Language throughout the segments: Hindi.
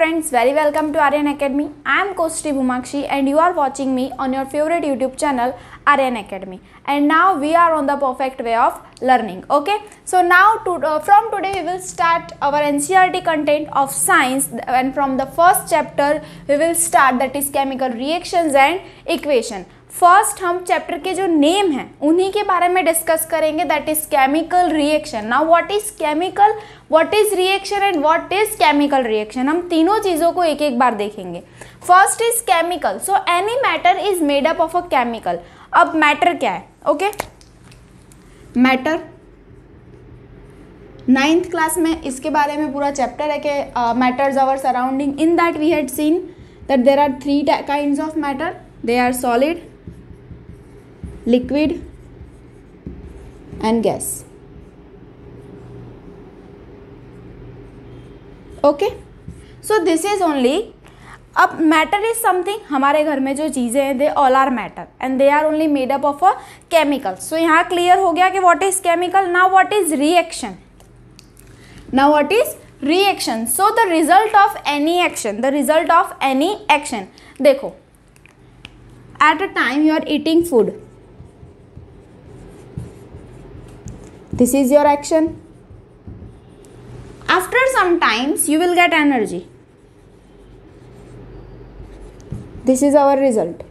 friends, very welcome to RN Academy. I am Koshri Bumakshi and you are watching me on your favorite YouTube channel RN Academy. And now we are on the perfect way of learning. Okay, so now to, uh, from today we will start our NCRT content of science and from the first chapter we will start that is chemical reactions and equation. First हम चैप्टर के जो नेम हैं उन्हीं के बारे में डिस्कस करेंगे that is chemical reaction now what is chemical what is reaction and what is chemical reaction हम तीनों चीज़ों को एक एक बार देखेंगे first is chemical so any matter is made up of a chemical अब मैटर क्या है ओके मैटर नाइन्थ क्लास में इसके बारे में पूरा चैप्टर है कि matters our surrounding in that we had seen that there are three kind of matter they are solid liquid and gas okay so this is only अब मैटर इज समथिंग हमारे घर में जो चीज़ें हैं they all are matter and they are only made up of a chemical so यहाँ क्लियर हो गया कि what is chemical now what is reaction now what is reaction so the result of any action the result of any action देखो at a time you are eating food this is your action after some times you will get energy this is our result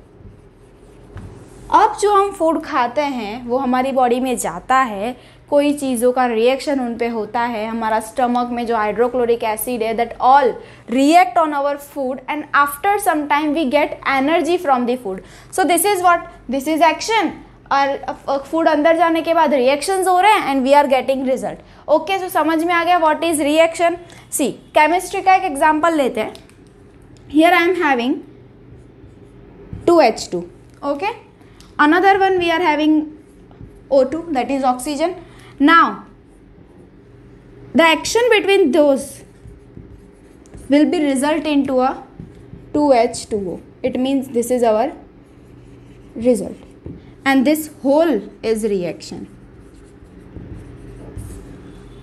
अब जो हम फूड खाते हैं वो हमारी बॉडी में जाता है कोई चीज़ों का रिएक्शन उन पर होता है हमारा स्टमक में जो हाइड्रोक्लोरिक एसिड है that all react on our food and after some time we get energy from the food so this is what this is action और फूड अंदर जाने के बाद रिएक्शंस हो रहे हैं and we are getting result okay so समझ में आ गया what is reaction see chemistry का एक एग्जांपल लेते हैं here I am having two H two okay another one we are having O two that is oxygen now the action between those will be result in to a two it means this is our result and this whole is reaction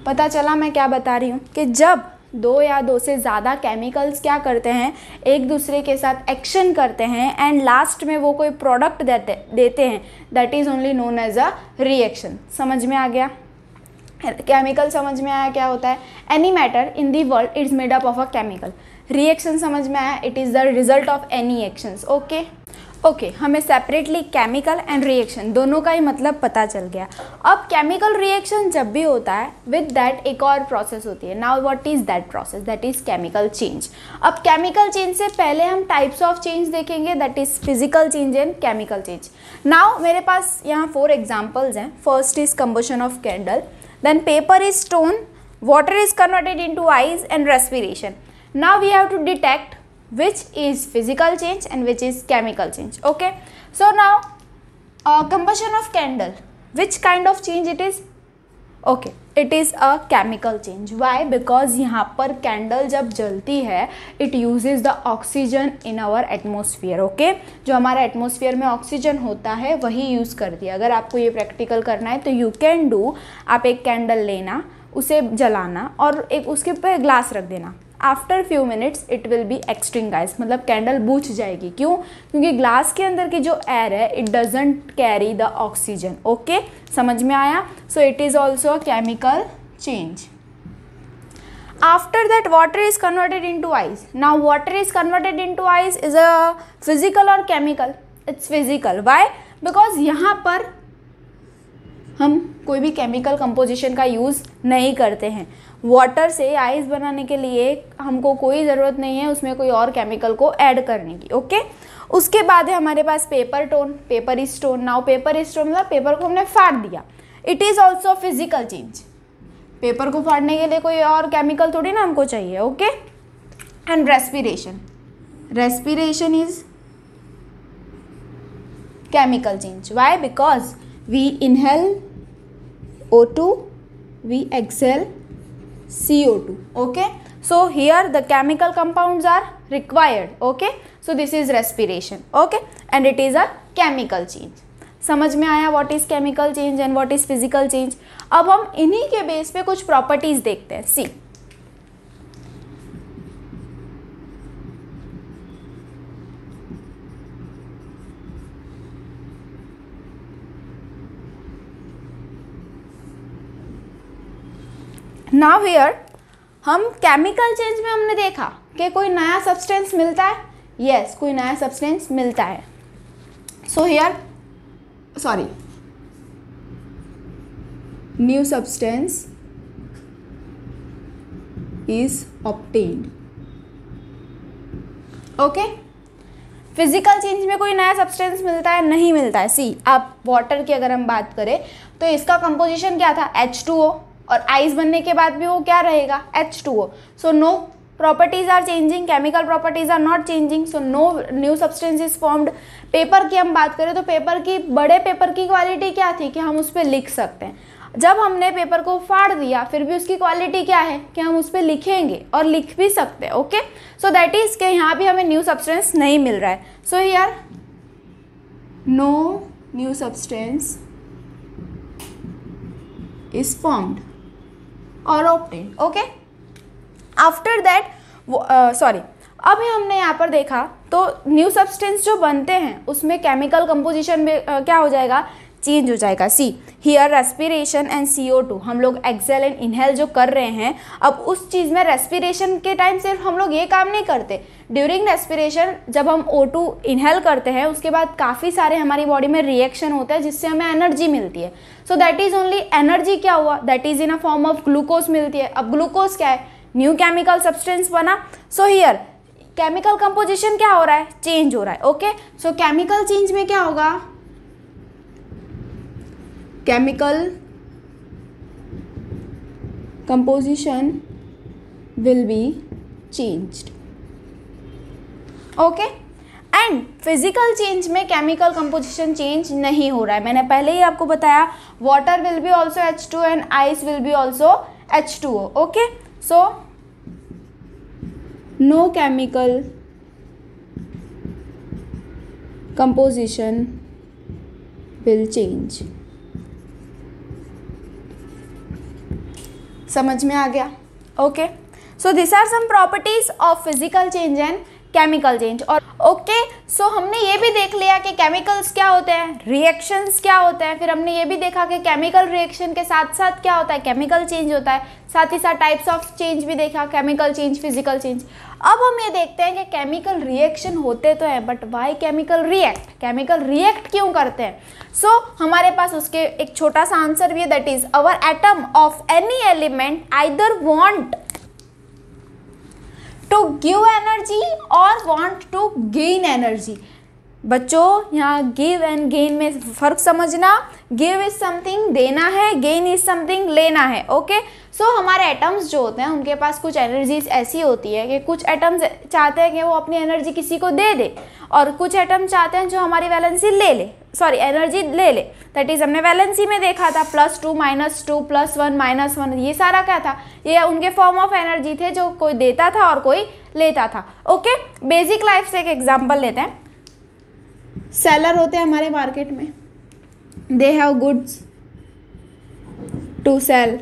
पता चला मैं क्या बता रही हूँ कि जब दो या दो से ज़्यादा केमिकल्स क्या करते हैं एक दूसरे के साथ एक्शन करते हैं एंड लास्ट में वो कोई प्रोडक्ट देते देते हैं that is only known as a reaction समझ में आ गया केमिकल समझ में आया क्या होता है any matter in the world it's made up of a chemical reaction समझ में आया it is the result of any actions okay okay okay, हमें सेपरेटली केमिकल एंड रिएक्शन दोनों का ही मतलब पता चल गया अब केमिकल रिएक्शन जब भी होता है विद दैट एक और प्रोसेस होती है now what is that process that is chemical change अब केमिकल चेंज से पहले हम टाइप्स ऑफ चेंज देखेंगे that is physical change and chemical change now मेरे पास यहाँ फोर एग्जाम्पल्स हैं first is combustion of candle then paper is स्टोन water is converted in ice and respiration now we have to detect which is physical change and which is chemical change okay so now uh, combustion of candle which kind of change it is okay it is a chemical change why because यहाँ पर कैंडल जब जलती है it uses the oxygen in our atmosphere okay जो हमारा एटमोसफियर में ऑक्सीजन होता है वही यूज़ करती है अगर आपको ये प्रैक्टिकल करना है तो यू कैन डू आप एक कैंडल लेना उसे जलाना और एक उसके ऊपर ग्लास रख देना after few minutes it will be guys मतलब कैंडल बूझ जाएगी क्यों क्योंकि ग्लास के अंदर की जो एयर है it doesn't carry the oxygen okay समझ में आया so it is also a chemical change after that water is converted into ice now water is converted into ice is a physical or chemical it's physical why because यहाँ पर हम कोई भी केमिकल कंपोजिशन का यूज़ नहीं करते हैं वाटर से आइस बनाने के लिए हमको कोई ज़रूरत नहीं है उसमें कोई और केमिकल को ऐड करने की ओके उसके बाद है हमारे पास paper torn paper stone now paper stone मतलब पेपर को हमने फाड़ दिया it is also physical change paper को फाड़ने के लिए कोई और केमिकल थोड़ी ना हमको चाहिए okay and respiration respiration is chemical change why because we inhale O two we exhale CO2 okay so here the chemical compounds are required okay so this is respiration okay and it is a chemical change समझ में आया what is chemical change and what is physical change अब हम इन्हीं के बेस पे कुछ प्रॉपर्टीज देखते हैं सी नाव हेयर हम केमिकल चेंज में हमने देखा कि कोई नया सब्सटेंस मिलता है यस yes, कोई नया सब्सटेंस मिलता है so here sorry new substance is obtained okay physical change में कोई नया सब्सटेंस मिलता है नहीं मिलता है सी आप वाटर की अगर हम बात करें तो इसका कंपोजिशन क्या था एच टू ओ और आइस बनने के बाद भी वो क्या रहेगा H two O so no properties are changing chemical properties are not changing so no new substance is formed paper की हम बात करें तो पेपर की बड़े पेपर की क्वालिटी क्या थी कि हम उस पर लिख सकते हैं जब हमने पेपर को फाड़ दिया फिर भी उसकी क्वालिटी क्या है कि हम उस पर लिखेंगे और लिख भी सकते हैं ओके सो दैट इज़ के यहाँ भी हमें न्यू सब्सटेंस नहीं मिल रहा है so are no new substance is formed और obtained okay after that sorry अभी हमने यहाँ पर देखा तो न्यू सब्सटेंस जो बनते हैं उसमें केमिकल कंपोजिशन में uh, क्या हो जाएगा चेंज हो जाएगा see here respiration and C O two हम लोग एक्सेल एंड इनहेल जो कर रहे हैं अब उस चीज़ में रेस्पिरेशन के टाइम सिर्फ हम लोग ये काम नहीं करते ड्यूरिंग रेस्पिरेशन जब हम ओ टू इनहेल करते हैं उसके बाद काफ़ी सारे हमारी बॉडी में रिएक्शन होते हैं जिससे हमें एनर्जी मिलती है so that is only energy क्या हुआ that is in a form of glucose मिलती है अब ग्लूकोज क्या है न्यू केमिकल सब्सटेंस बना सो हियर केमिकल कंपोजिशन क्या हो रहा है चेंज हो रहा है ओके सो केमिकल चेंज में क्या होगा chemical composition will be changed okay and physical change में केमिकल कंपोजिशन चेंज नहीं हो रहा है मैंने पहले ही आपको बताया water will be also H two and ice will be also H two O okay so no chemical composition will change समझ में आ गया okay so this are some properties of physical change and chemical change और ओके okay, सो so हमने ये भी देख लिया कि केमिकल्स क्या होते हैं रिएक्शंस क्या होते हैं फिर हमने ये भी देखा कि केमिकल रिएक्शन के साथ साथ क्या होता है केमिकल चेंज होता है साथ ही साथ टाइप्स ऑफ चेंज भी देखा केमिकल चेंज फिजिकल चेंज अब हम ये देखते हैं कि केमिकल रिएक्शन होते तो हैं but why chemical react chemical react क्यों करते हैं सो so, हमारे पास उसके एक छोटा सा आंसर भी है that is our atom of any element either want to give energy और वॉन्ट टू गेन एनर्जी बच्चों यहाँ गिव एंड गेन में फ़र्क समझना गिव इज़ समथिंग देना है गेन इज़ समथिंग लेना है ओके सो so, हमारे एटम्स जो होते हैं उनके पास कुछ एनर्जीज ऐसी होती है कि कुछ एटम्स चाहते हैं कि वो अपनी एनर्जी किसी को दे दे और कुछ एटम्स चाहते हैं जो हमारी वैलेंसी ले ले सॉरी एनर्जी ले ले दैट इज हमने वैलेंसी में देखा था plus two minus two plus one minus one ये सारा क्या था ये उनके फॉर्म ऑफ एनर्जी थे जो कोई देता था और कोई लेता था ओके बेसिक लाइफ से एक एग्जाम्पल लेते हैं सेलर होते हैं हमारे मार्केट में they have goods to sell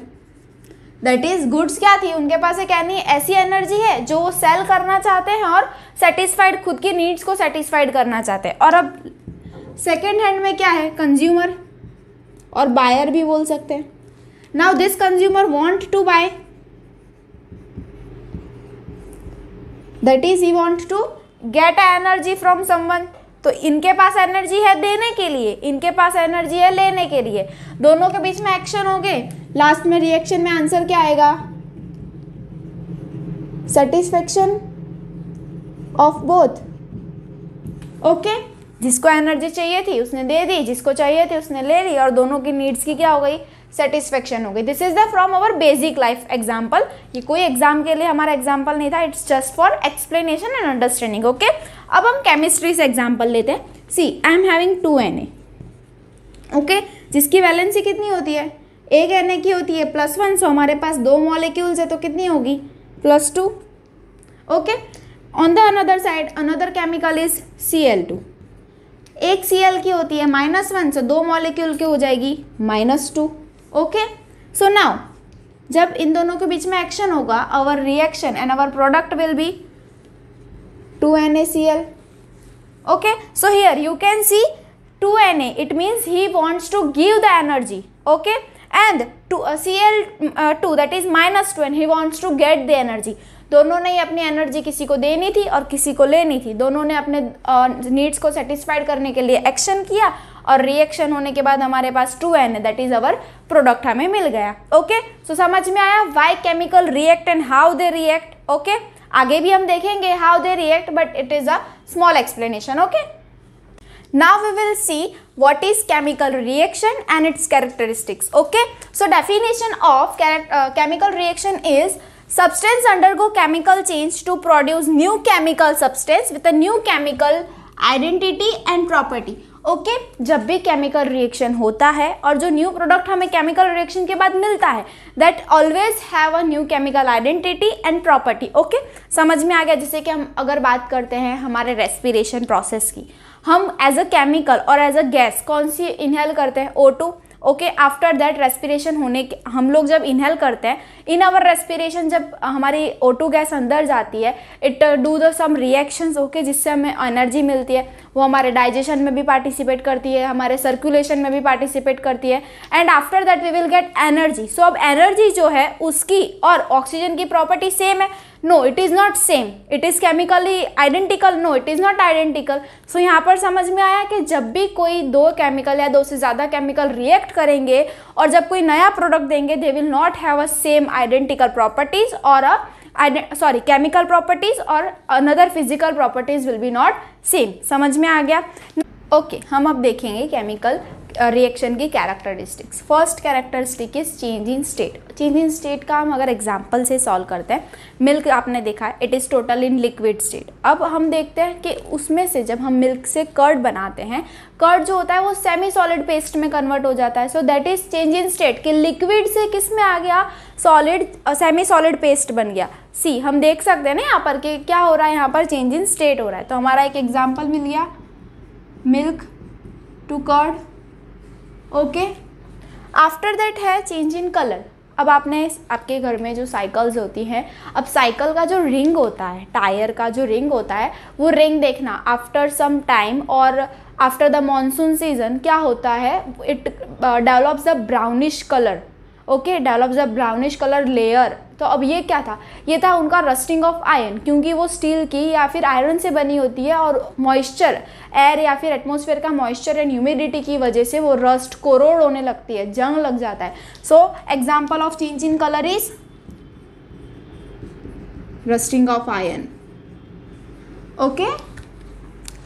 that is goods क्या थी उनके पास एक यानी ऐसी एनर्जी है जो वो सेल करना चाहते हैं और सेटिस्फाइड खुद की नीड्स को सेटिस्फाइड करना चाहते हैं और अब सेकेंड हैंड में क्या है कंज्यूमर और बायर भी बोल सकते हैं now this consumer want to buy that is he want to get a energy from someone तो इनके पास एनर्जी है देने के लिए इनके पास एनर्जी है लेने के लिए दोनों के बीच में एक्शन हो गए लास्ट में रिएक्शन में आंसर क्या आएगा सेटिस्फेक्शन ऑफ बोथ ओके जिसको एनर्जी चाहिए थी उसने दे दी जिसको चाहिए थी उसने ले ली और दोनों की नीड्स की क्या हो गई सेटिस्फेक्शन हो गई this is the from our basic life example ये कोई एग्जाम के लिए हमारा एग्जाम्पल नहीं था it's just for explanation and understanding okay अब हम केमिस्ट्री से एग्जाम्पल लेते हैं see I am having two N A okay जिसकी वैलेंसी कितनी होती है एक एन ए की होती है प्लस वन सो हमारे पास दो मॉलिक्यूल्स है तो कितनी होगी plus two okay on the another side another chemical is C L two एक सी की होती है माइनस वन सो दो मॉलिक्यूल की हो जाएगी minus two okay so now जब इन दोनों के बीच में एक्शन होगा our reaction and our product will be two N A C L okay so here you can see two N A it means he wants to give the energy okay and two C L two that is minus two N he wants to get the energy दोनों ने ही अपनी एनर्जी किसी को देनी थी और किसी को लेनी थी दोनों ने अपने नीड्स को सेटिस्फाइड करने के लिए एक्शन किया और रिएक्शन होने के बाद हमारे पास two N that is our product हमें मिल गया ओके okay? सो so, समझ में आया why chemical react and how they react okay आगे भी हम देखेंगे how they react but it is a small explanation okay now we will see what is chemical reaction and its characteristics okay so definition of chemical reaction is substance undergo chemical change to produce new chemical substance with a new chemical identity and property okay okay, जब भी केमिकल रिएक्शन होता है और जो न्यू प्रोडक्ट हमें केमिकल रिएक्शन के बाद मिलता है that always have a new chemical identity and property okay समझ में आ गया जैसे कि हम अगर बात करते हैं हमारे रेस्पिरेशन प्रोसेस की हम एज अ केमिकल और एज अ गैस कौन सी इनहेल करते हैं O two okay after that respiration होने के हम लोग जब इनहेल करते हैं इन आवर रेस्पिरेशन जब हमारी ओटू गैस अंदर जाती है it do the some reactions okay जिससे हमें एनर्जी मिलती है वो हमारे डाइजेशन में भी पार्टिसिपेट करती है हमारे सर्कुलेशन में भी पार्टिसिपेट करती है and after that we will get energy so अब एनर्जी जो है उसकी और ऑक्सीजन की प्रॉपर्टी सेम है no it is not same it is chemically identical no it is not identical so यहाँ पर समझ में आया कि जब भी कोई दो केमिकल या दो से ज़्यादा केमिकल रिएक्ट करेंगे और जब कोई नया प्रोडक्ट देंगे they will not have a same identical properties और अ सॉरी केमिकल प्रॉपर्टीज और another physical properties will be not same समझ में आ गया ओके okay, हम अब देखेंगे केमिकल रिएक्शन की characteristics first characteristic is change in state change in state का हम अगर एग्जाम्पल से सॉल्व करते हैं मिल्क आपने देखा है it is total in liquid state अब हम देखते हैं कि उसमें से जब हम मिल्क से कर्ड बनाते हैं कर्ड जो होता है वो सेमी सॉलिड पेस्ट में कन्वर्ट हो जाता है so that is change in state कि लिक्विड से किस में आ गया सॉलिड सेमी सॉलिड पेस्ट बन गया सी हम देख सकते हैं ना यहाँ पर कि क्या हो रहा है यहाँ पर चेंज इन स्टेट हो रहा है तो हमारा एक एग्जाम्पल मिल गया milk to curd okay after that है चेंज इन कलर अब आपने आपके घर में जो साइकिल्स होती हैं अब साइकिल का जो रिंग होता है टायर का जो रिंग होता है वो रिंग देखना आफ्टर सम टाइम और आफ्टर द मॉनसून सीजन क्या होता है it develops the brownish colour okay develop the brownish colour layer तो अब ये क्या था ये था उनका रस्टिंग ऑफ आयरन क्योंकि वो स्टील की या फिर आयरन से बनी होती है और मॉइस्चर एयर या फिर एटमोसफेयर का मॉइस्चर एंड ह्यूमिडिटी की वजह से वो रस्ट कोरोड होने लगती है जंग लग जाता है so example of change in colour is rusting of iron okay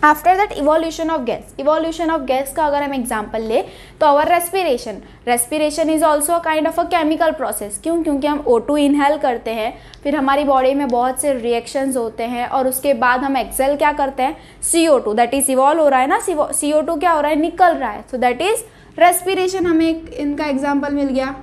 after that evolution of gas evolution of gas का अगर हम एग्जाम्पल ले तो our respiration respiration is also a kind of a chemical process क्यों क्योंकि हम ओ टू इनहेल करते हैं फिर हमारी बॉडी में बहुत से रिएक्शंस होते हैं और उसके बाद हम एक्सेल क्या करते हैं C O two that is evolve हो रहा है ना सी ओ टू क्या हो रहा है निकल रहा है सो दैट इज़ रेस्पिरेशन हमें इनका एग्जाम्पल मिल गया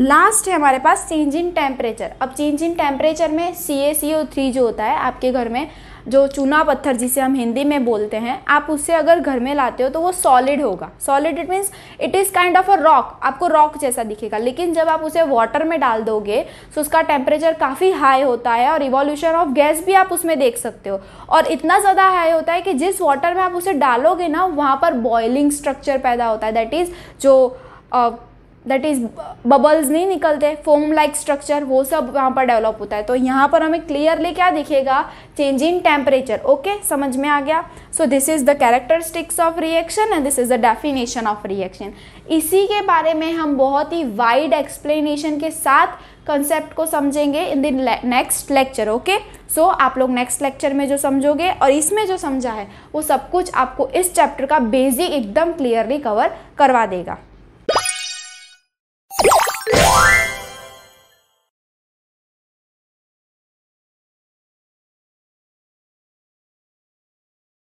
लास्ट है हमारे पास चेंज इन टेम्परेचर अब चेंज इन टेम्परेचर में सी ए सी ओ थ्री जो होता है आपके घर में जो चूना पत्थर जिसे हम हिंदी में बोलते हैं आप उससे अगर घर में लाते हो तो वो सॉलिड होगा solid it means it is kind of a rock आपको रॉक जैसा दिखेगा लेकिन जब आप उसे वाटर में डाल दोगे तो उसका टेम्परेचर काफ़ी हाई होता है और रिवॉल्यूशन ऑफ गैस भी आप उसमें देख सकते हो और इतना ज़्यादा हाई होता है कि जिस वाटर में आप उसे डालोगे ना वहाँ पर बॉयलिंग स्ट्रक्चर पैदा होता है दैट इज़ जो uh, दैट इज़ बबल्स नहीं निकलते फोम लाइक स्ट्रक्चर वो सब वहाँ पर डेवलप होता है तो यहाँ पर हमें क्लियरली क्या दिखेगा चेंज इन टेम्परेचर ओके समझ में आ गया so this is the characteristics of reaction and this is the definition of reaction इसी के बारे में हम बहुत ही वाइड एक्सप्लेनेशन के साथ कंसेप्ट को समझेंगे in the next lecture okay so आप लोग नेक्स्ट लेक्चर में जो समझोगे और इसमें जो समझा है वो सब कुछ आपको इस चैप्टर का बेसिक एकदम क्लियरली कवर करवा देगा